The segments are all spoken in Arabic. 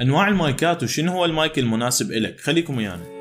انواع المايكات وشنو هو المايك المناسب إلك خليكم ويانا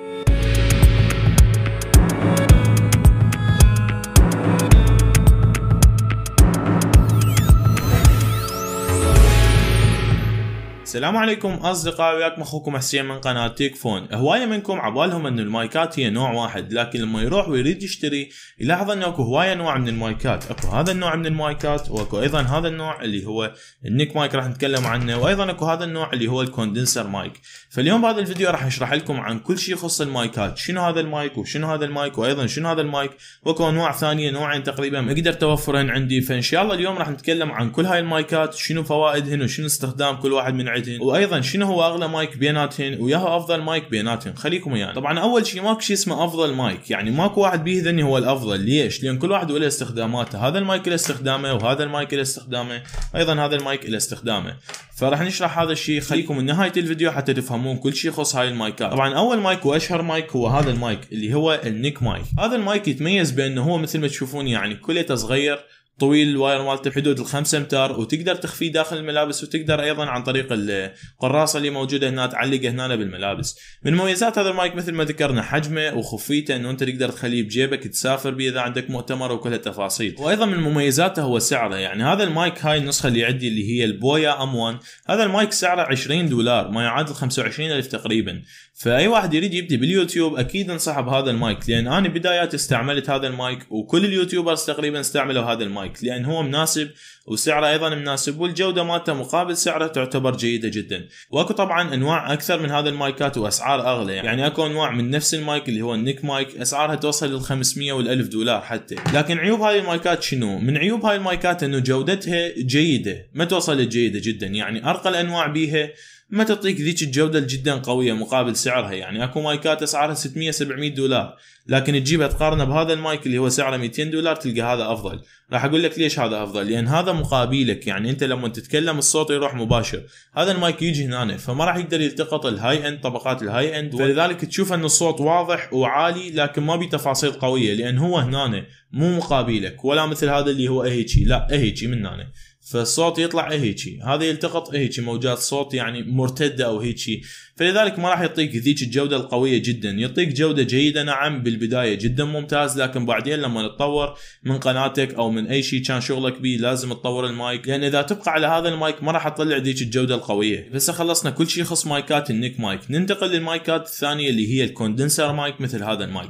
السلام عليكم اصدقائي وياكم اخوكم حسين من قناه تيك فون، هوايه منكم عبالهم ان المايكات هي نوع واحد، لكن لما يروح ويريد يشتري يلاحظ انه اكو هوايه انواع من المايكات، اكو هذا النوع من المايكات واكو ايضا هذا النوع اللي هو النيك مايك راح نتكلم عنه، وايضا اكو هذا النوع اللي هو الكوندنسر مايك، فاليوم بهذا الفيديو راح اشرح لكم عن كل شيء يخص المايكات، شنو هذا المايك وشنو هذا المايك وايضا شنو هذا المايك، واكو انواع ثانيه نوعين تقريبا اقدر توفرهن عندي، فان شاء الله اليوم راح نتكلم عن كل هاي المايكات، شنو فوائدهن وشنو استخدام كل واحد من بيناتهم وايضا شنو هو اغلى مايك بيناتهم وياهو افضل مايك بيناتهم خليكم ويانا يعني. طبعا اول شيء ماكو شيء اسمه افضل مايك يعني ماكو واحد بيه ذني هو الافضل ليش؟ لان كل واحد له استخداماته هذا المايك له استخدامه وهذا المايك له استخدامه ايضا هذا المايك له استخدامه فراح نشرح هذا الشيء خليكم نهايه الفيديو حتى تفهمون كل شيء يخص هاي المايكات طبعا اول مايك واشهر مايك هو هذا المايك اللي هو النيك مايك هذا المايك يتميز بانه هو مثل ما تشوفون يعني كليته صغير طويل الواير مالته بحدود ال 5 امتار وتقدر تخفيه داخل الملابس وتقدر ايضا عن طريق القراصه اللي موجوده هنا تعلقه هنا بالملابس من مميزات هذا المايك مثل ما ذكرنا حجمه وخفيته انه انت تقدر تخليه بجيبك تسافر به اذا عندك مؤتمر وكل التفاصيل وايضا من مميزاته هو سعره يعني هذا المايك هاي النسخه اللي عندي اللي هي البويا ام 1 هذا المايك سعره 20 دولار ما يعادل 25 الف تقريبا فاي واحد يريد يبدي باليوتيوب اكيد انصحه بهذا المايك لان انا بدايات استعملت هذا المايك وكل اليوتيوبرز تقريبا استعملوا هذا المايك لان هو مناسب وسعره ايضا مناسب والجوده مالته مقابل سعره تعتبر جيده جدا واكو طبعا انواع اكثر من هذا المايكات واسعار اغلى يعني اكو انواع من نفس المايك اللي هو النيك مايك اسعارها توصل لل 500 وال1000 دولار حتى لكن عيوب هاي المايكات شنو من عيوب هاي المايكات انه جودتها جيده ما توصل جيده جدا يعني ارقى الانواع بيها ما تعطيك ذيك الجوده الجدا قويه مقابل سعرها يعني اكو مايكات اسعارها 600 700 دولار لكن تجيبها تقارنه بهذا المايك اللي هو سعره 200 دولار تلقى هذا افضل راح اقول لك ليش هذا افضل لان هذا مقابلك يعني انت لما تتكلم الصوت يروح مباشر هذا المايك يجي هنا فما راح يقدر يلتقط الهاي اند طبقات الهاي اند فلذلك تشوف ان الصوت واضح وعالي لكن ما بيه تفاصيل قويه لان هو هنا مو مقابلك ولا مثل هذا اللي هو هيجي e. لا هيجي e من هنا فالصوت يطلع هيجي هذا يلتقط هيجي موجات صوت يعني مرتده او هيجي فلذلك ما راح يعطيك ذيك الجوده القويه جدا يعطيك جوده جيده نعم بالبدايه جدا ممتاز لكن بعدين لما تطور من قناتك او من اي شيء كان شغلك بيه لازم تطور المايك لان اذا تبقى على هذا المايك ما راح تطلع ذيك الجوده القويه بس خلصنا كل شيء يخص مايكات النيك مايك ننتقل للمايكات الثانيه اللي هي الكوندنسر مايك مثل هذا المايك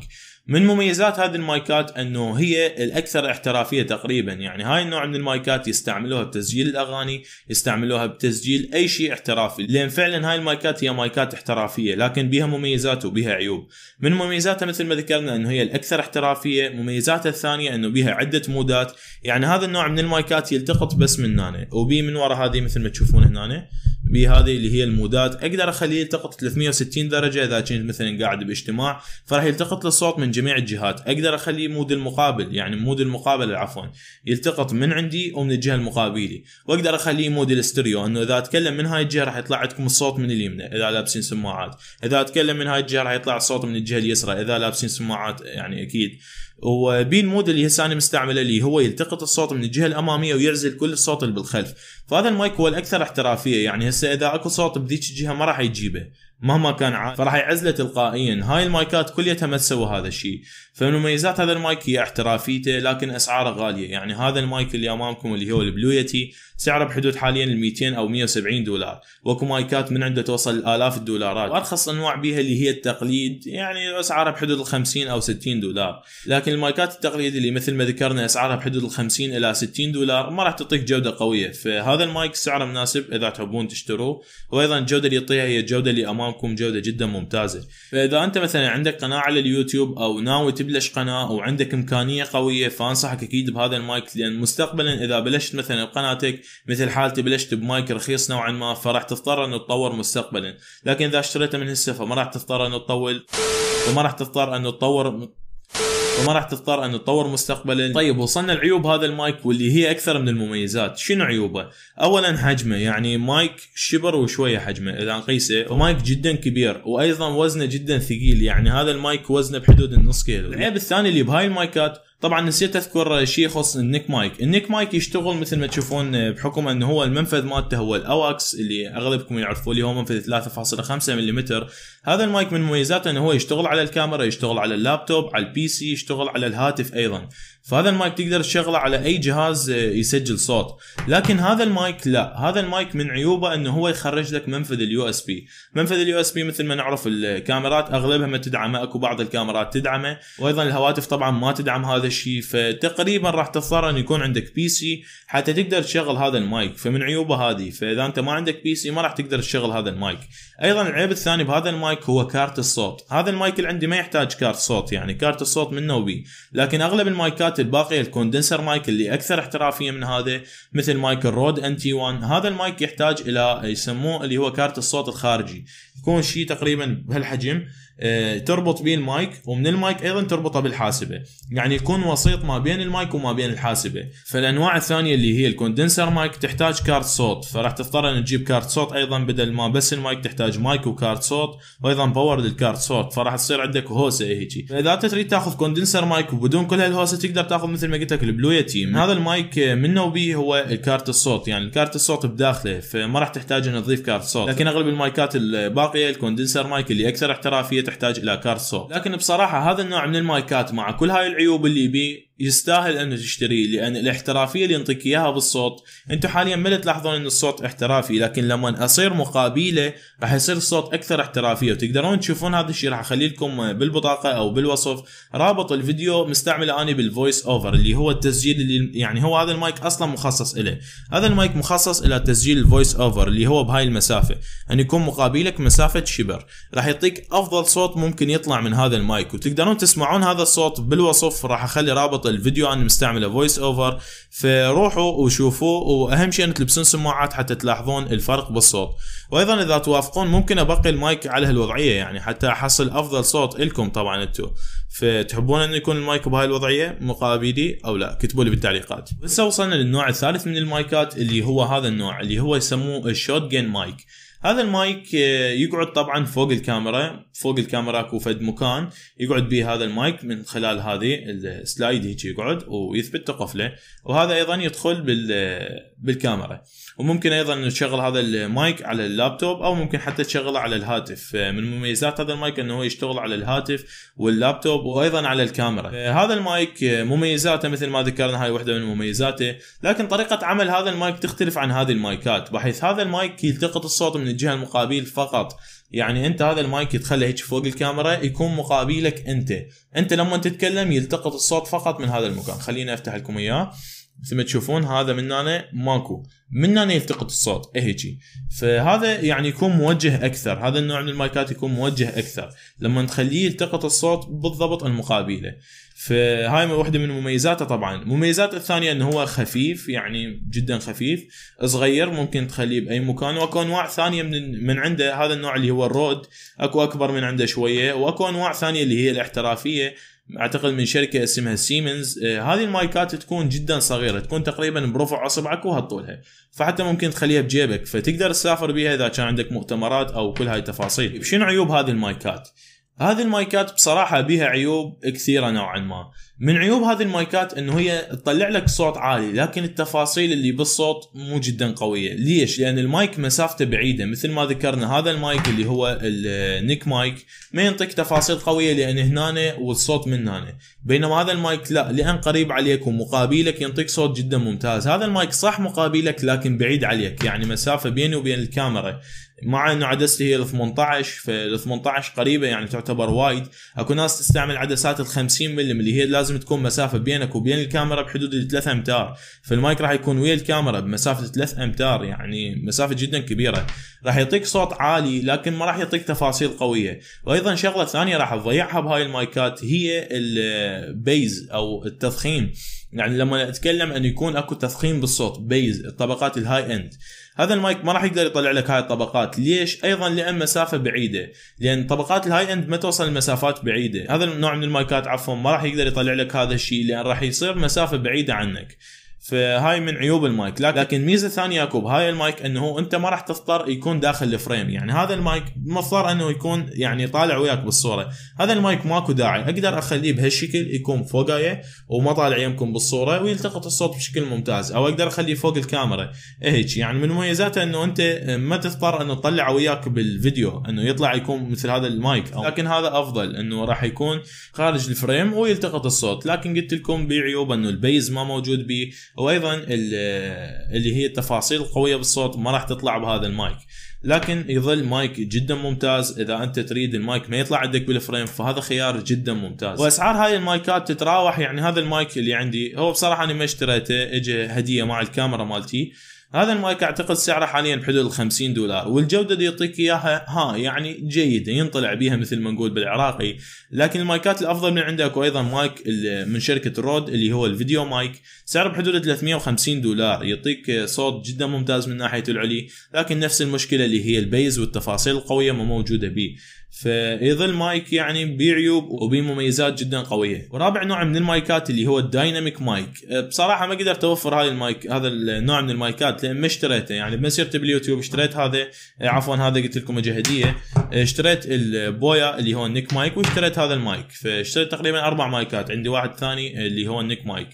من مميزات هذه المايكات انه هي الاكثر احترافيه تقريبا يعني هاي النوع من المايكات يستعملوها بتسجيل الاغاني يستعملوها بتسجيل اي شيء احترافي لان فعلا هاي المايكات هي مايكات احترافيه لكن بها مميزات وبها عيوب من مميزاتها مثل ما ذكرنا انه هي الاكثر احترافيه مميزاتها الثانيه انه بها عده مودات يعني هذا النوع من المايكات يلتقط بس من هنا وبي من ورا هذه مثل ما تشوفون هنا بهذه اللي هي المودات اقدر اخليه يلتقط 360 درجه اذا كنت مثلا قاعد باجتماع فراح يلتقط للصوت من جميع الجهات اقدر اخليه مود المقابل يعني مود المقابل عفوا يلتقط من عندي ومن الجهه المقابله واقدر اخليه مود الاستريو انه اذا اتكلم من هاي الجهه راح يطلع عندكم الصوت من اليمنى اذا لابسين سماعات اذا اتكلم من هاي الجهه راح يطلع الصوت من الجهه اليسرى اذا لابسين سماعات يعني اكيد وبين وبي اللي هسه انا مستعمله اللي هو يلتقط الصوت من الجهه الاماميه ويرزل كل الصوت اللي بالخلف فهذا المايك هو الاكثر احترافيه يعني هسه اذا اكو صوت بذيك الجهه ما راح يجيبه مهما كان عالي فراح يعزله تلقائيا هاي المايكات كلها ما تسوي هذا الشيء فمن مميزات هذا المايك هي احترافيته لكن اسعاره غاليه يعني هذا المايك اللي امامكم اللي هو البلويتي سعره بحدود حاليا ال 200 او 170 دولار واكو مايكات من عنده توصل الاف الدولارات وارخص انواع بيها اللي هي التقليد يعني اسعارها بحدود ال 50 او 60 دولار لكن المايكات التقليد اللي مثل ما ذكرنا اسعارها بحدود ال 50 الى 60 دولار ما راح تعطيك جوده قويه فهذا المايك سعره مناسب اذا تحبون تشتروه وايضا الجوده اللي يعطيها هي الجوده اللي امام امامكم جوده جدا ممتازه فاذا انت مثلا عندك قناه على اليوتيوب او ناوي تبلش قناه او عندك امكانيه قويه فانصحك اكيد بهذا المايك لان مستقبلا اذا بلشت مثلا قناتك مثل حالتي بلشت بمايك رخيص نوعا ما فراح تضطر انه تطور مستقبلا لكن اذا اشتريته من هسه فما راح تضطر انه تطول وما راح تضطر انه تطور وما راح تضطر انه تطور مستقبلا طيب وصلنا لعيوب هذا المايك واللي هي اكثر من المميزات شنو عيوبه اولا حجمه يعني مايك شبر وشويه حجمه اذا نقيسه ومايك جدا كبير وايضا وزنه جدا ثقيل يعني هذا المايك وزنه بحدود النص كيلو العيب الثاني اللي بهاي المايكات طبعا نسيت اذكر شيء يخص النيك مايك النيك مايك يشتغل مثل ما تشوفون بحكم انه هو المنفذ مالته هو الاواكس اللي اغلبكم يعرفوه اللي هو منفذ 3.5 ملم هذا المايك من مميزاته انه هو يشتغل على الكاميرا يشتغل على اللابتوب على البي سي يشتغل على الهاتف ايضا فهذا المايك تقدر تشغله على اي جهاز آه، يسجل صوت لكن هذا المايك لا هذا المايك من عيوبه انه هو يخرج لك منفذ اليو اس بي منفذ اليو اس بي مثل ما نعرف الكاميرات اغلبها ما تدعمه اكو بعض الكاميرات تدعمه وايضا الهواتف طبعا ما تدعم هذا الشيء فتقريبا راح تضطر ان يكون عندك بي سي حتى تقدر تشغل هذا المايك فمن عيوبه هذه فاذا انت ما عندك بي سي ما راح تقدر تشغل هذا المايك ايضا العيب الثاني بهذا المايك هو كارت الصوت هذا المايك اللي عندي ما يحتاج كارت صوت يعني كارت الصوت منه وبي لكن اغلب المايكات السيارات الباقيه الكوندنسر مايك اللي اكثر احترافيه من هذا مثل مايك الرود ان تي 1 هذا المايك يحتاج الى يسموه اللي هو كارت الصوت الخارجي يكون شيء تقريبا بهالحجم آه، تربط بين المايك ومن المايك ايضا تربطه بالحاسبه يعني يكون وسيط ما بين المايك وما بين الحاسبه فالانواع الثانيه اللي هي الكوندنسر مايك تحتاج كارت صوت فراح تضطر ان تجيب كارت صوت ايضا بدل ما بس المايك تحتاج مايك وكارت صوت وايضا باور للكارت صوت فراح تصير عندك هوسه هيجي فاذا تريد تاخذ كوندنسر مايك وبدون كل هالهوسه تقدر تاخذ مثل ما قلت لك البلو يتيم هذا المايك منه وبيه هو الكارت الصوت يعني الكارت الصوت بداخله فما راح تحتاج ان تضيف كارت صوت لكن اغلب المايكات الباقيه الكوندنسر مايك اللي اكثر احترافيه تحتاج الى كارت صوت لكن بصراحه هذا النوع من المايكات مع كل هاي العيوب اللي بيه يستاهل انه تشتريه لان الاحترافيه اللي ينطيك اياها بالصوت انتم حاليا ما تلاحظون ان الصوت احترافي لكن لما اصير مقابله راح يصير الصوت اكثر احترافيه وتقدرون تشوفون هذا الشيء راح اخلي لكم بالبطاقه او بالوصف رابط الفيديو مستعمله اني بالفويس اوفر اللي هو التسجيل اللي يعني هو هذا المايك اصلا مخصص له هذا المايك مخصص الى تسجيل الفويس اوفر اللي هو بهاي المسافه ان يعني يكون مقابلك مسافه شبر راح يعطيك افضل صوت ممكن يطلع من هذا المايك وتقدرون تسمعون هذا الصوت بالوصف راح اخلي رابط الفيديو انا مستعمله فويس اوفر فروحوا وشوفوه واهم شيء ان تلبسون سماعات حتى تلاحظون الفرق بالصوت وايضا اذا توافقون ممكن ابقي المايك على هالوضعيه يعني حتى احصل افضل صوت لكم طبعا انتو فتحبون انه يكون المايك بهاي الوضعيه مقابل ايدي او لا كتبوا لي بالتعليقات هسه وصلنا للنوع الثالث من المايكات اللي هو هذا النوع اللي هو يسموه الشوت مايك هذا المايك آه، يقعد طبعا فوق الكاميرا فوق الكاميرا اكو فد مكان يقعد به هذا المايك من خلال هذه السلايد هيك يقعد ويثبت قفله وهذا ايضا يدخل بال آه، بالكاميرا وممكن ايضا تشغل هذا المايك على اللابتوب او ممكن حتى تشغله على الهاتف من مميزات هذا المايك انه هو يشتغل على الهاتف واللابتوب وايضا على الكاميرا هذا المايك مميزاته مثل ما ذكرنا هاي وحده من مميزاته لكن طريقه عمل هذا المايك تختلف عن هذه المايكات بحيث هذا المايك يلتقط الصوت من الجهه المقابل فقط يعني انت هذا المايك تخليه هيك فوق الكاميرا يكون مقابلك انت انت لما تتكلم يلتقط الصوت فقط من هذا المكان خليني افتح لكم اياه مثل ما تشوفون هذا من هنا ماكو من هنا يلتقط الصوت هيجي فهذا يعني يكون موجه اكثر هذا النوع من المايكات يكون موجه اكثر لما تخليه يلتقط الصوت بالضبط المقابله فهاي واحده من مميزاته طبعا مميزات الثانيه انه هو خفيف يعني جدا خفيف صغير ممكن تخليه باي مكان واكو انواع ثانيه من من عنده هذا النوع اللي هو الرود اكو اكبر من عنده شويه واكو انواع ثانيه اللي هي الاحترافيه اعتقد من شركه اسمها سيمنز آه، هذه المايكات تكون جدا صغيره تكون تقريبا برفع اصبعك وهالطولها فحتى ممكن تخليها بجيبك فتقدر تسافر بها اذا كان عندك مؤتمرات او كل هاي التفاصيل شنو عيوب هذه المايكات هذه المايكات بصراحة بها عيوب كثيرة نوعا ما من عيوب هذه المايكات انه هي تطلع لك صوت عالي لكن التفاصيل اللي بالصوت مو جدا قويه ليش لان المايك مسافته بعيده مثل ما ذكرنا هذا المايك اللي هو النيك مايك ما ينطيك تفاصيل قويه لان هنا والصوت من هنا بينما هذا المايك لا لان قريب عليك ومقابلك ينطيك صوت جدا ممتاز هذا المايك صح مقابلك لكن بعيد عليك يعني مسافه بيني وبين الكاميرا مع انه عدستي هي ال 18 فال 18 قريبه يعني تعتبر وايد اكو ناس تستعمل عدسات ال 50 ملم اللي هي لازم لازم تكون مسافه بينك وبين الكاميرا بحدود 3 امتار فالمايك راح يكون ويا الكاميرا بمسافه 3 امتار يعني مسافه جدا كبيره راح يعطيك صوت عالي لكن ما راح يعطيك تفاصيل قويه وايضا شغله ثانيه راح تضيعها بهاي المايكات هي البيز او التضخيم يعني لما اتكلم انه يكون اكو تضخيم بالصوت بيز الطبقات الهاي اند هذا المايك ما راح يقدر يطلع لك هاي الطبقات ليش ايضا لان مسافه بعيده لان طبقات الهاي اند ما توصل لمسافات بعيده هذا النوع من المايكات عفوا ما راح يقدر يطلع لك هذا الشيء لان راح يصير مسافه بعيده عنك فهاي من عيوب المايك لكن ميزه ثانيه يعقوب هاي المايك انه انت ما راح تضطر يكون داخل الفريم يعني هذا المايك مضطر انه يكون يعني طالع وياك بالصوره هذا المايك ماكو داعي اقدر اخليه بهالشكل يكون فوقاية وما طالع يمكم بالصوره ويلتقط الصوت بشكل ممتاز او اقدر اخليه فوق الكاميرا هيك يعني من مميزاته انه انت ما تضطر انه تطلع وياك بالفيديو انه يطلع يكون مثل هذا المايك أو لكن هذا افضل انه راح يكون خارج الفريم ويلتقط الصوت لكن قلت لكم بعيوب انه البيز ما موجود بيه وايضا اللي هي التفاصيل القويه بالصوت ما راح تطلع بهذا المايك لكن يظل مايك جدا ممتاز اذا انت تريد المايك ما يطلع عندك بالفريم فهذا خيار جدا ممتاز واسعار هاي المايكات تتراوح يعني هذا المايك اللي عندي هو بصراحه انا ما اشتريته اجى هديه مع الكاميرا مالتي هذا المايك اعتقد سعره حاليا بحدود ال 50 دولار والجوده اللي يعطيك اياها ها يعني جيده ينطلع بيها مثل ما نقول بالعراقي لكن المايكات الافضل من عندك وايضا ايضا مايك من شركه رود اللي هو الفيديو مايك سعره بحدود 350 دولار يعطيك صوت جدا ممتاز من ناحيه العلي لكن نفس المشكله اللي هي البيز والتفاصيل القويه ما موجوده بيه فيظل مايك يعني بيه عيوب مميزات جدا قويه ورابع نوع من المايكات اللي هو الدايناميك مايك أه، بصراحه ما قدرت اوفر هذا المايك هذا النوع من المايكات لان ما اشتريته يعني بمسيرتي باليوتيوب اشتريت هذا أه، عفوا هذا قلت لكم اجى هديه أه، اشتريت البويا اللي هو النيك مايك واشتريت هذا المايك فاشتريت تقريبا اربع مايكات عندي واحد ثاني اللي هو النيك مايك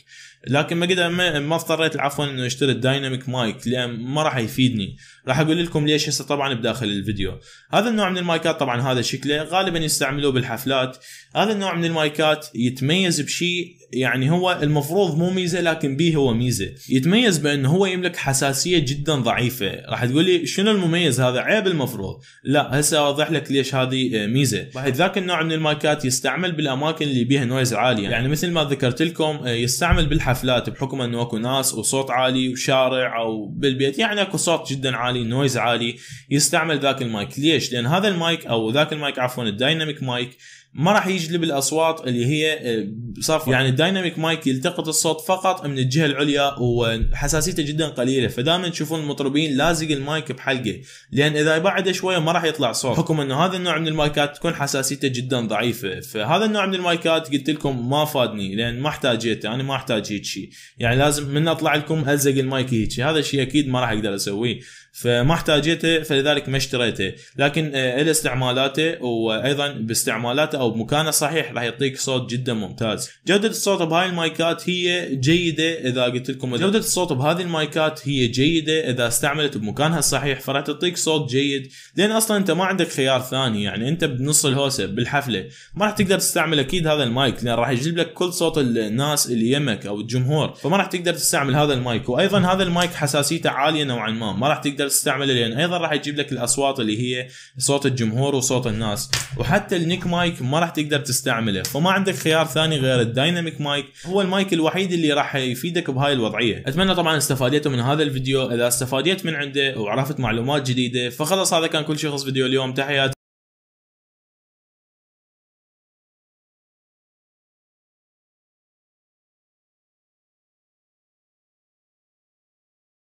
لكن ما قدر ما اضطريت عفوا انه اشتري الدايناميك مايك لان ما راح يفيدني راح اقول لكم ليش هسه طبعا بداخل الفيديو هذا النوع من المايكات طبعا هذا شكله غالبا يستعملوه بالحفلات هذا النوع من المايكات يتميز بشيء يعني هو المفروض مو ميزه لكن به هو ميزه يتميز بانه هو يملك حساسيه جدا ضعيفه راح تقول لي شنو المميز هذا عيب المفروض لا هسه اوضح لك ليش هذه آه، ميزه بحيث ذاك النوع من المايكات يستعمل بالاماكن اللي بيها نويز عاليه يعني, يعني مثل ما ذكرت لكم آه، يستعمل بالحفلات بحكم انه اكو ناس وصوت عالي وشارع او بالبيت يعني اكو صوت جدا عالي نويز عالي يستعمل ذاك المايك ليش لان هذا المايك او ذاك كرات المايك عفوا الدايناميك مايك ما راح يجلب الاصوات اللي هي آه، صفر يعني الدايناميك مايك يلتقط الصوت فقط من الجهه العليا وحساسيته جدا قليله فدائما تشوفون المطربين لازق المايك بحلقه لان اذا بعده شويه ما راح يطلع صوت حكم انه هذا النوع من المايكات تكون حساسيته جدا ضعيفه فهذا النوع من المايكات قلت لكم ما فادني لان ما احتاجيته انا ما احتاج هيك شيء يعني لازم من اطلع لكم الزق المايك هيك هذا الشيء اكيد ما راح اقدر اسويه فما احتاجيته فلذلك ما اشتريته لكن له آه، استعمالاته وايضا باستعمالاته او بمكانه صحيح راح يعطيك صوت جدا ممتاز جوده الصوت بهاي المايكات هي جيده اذا قلت لكم جوده الصوت بهذه المايكات هي جيده اذا استعملت بمكانها الصحيح فراح تعطيك صوت جيد لان اصلا انت ما عندك خيار ثاني يعني انت بنص الهوسه بالحفله ما راح تقدر تستعمل اكيد هذا المايك لان راح يجلب لك كل صوت الناس اللي يمك او الجمهور فما راح تقدر تستعمل هذا المايك وايضا هذا المايك حساسيته عاليه نوعا ما ما راح تقدر تقدر تستعمله لان ايضا راح يجيب لك الاصوات اللي هي صوت الجمهور وصوت الناس وحتى النيك مايك ما راح تقدر تستعمله فما عندك خيار ثاني غير الدايناميك مايك هو المايك الوحيد اللي راح يفيدك بهاي الوضعيه اتمنى طبعا استفاديتوا من هذا الفيديو اذا استفاديت من عنده وعرفت معلومات جديده فخلص هذا كان كل شيء خص فيديو اليوم تحياتي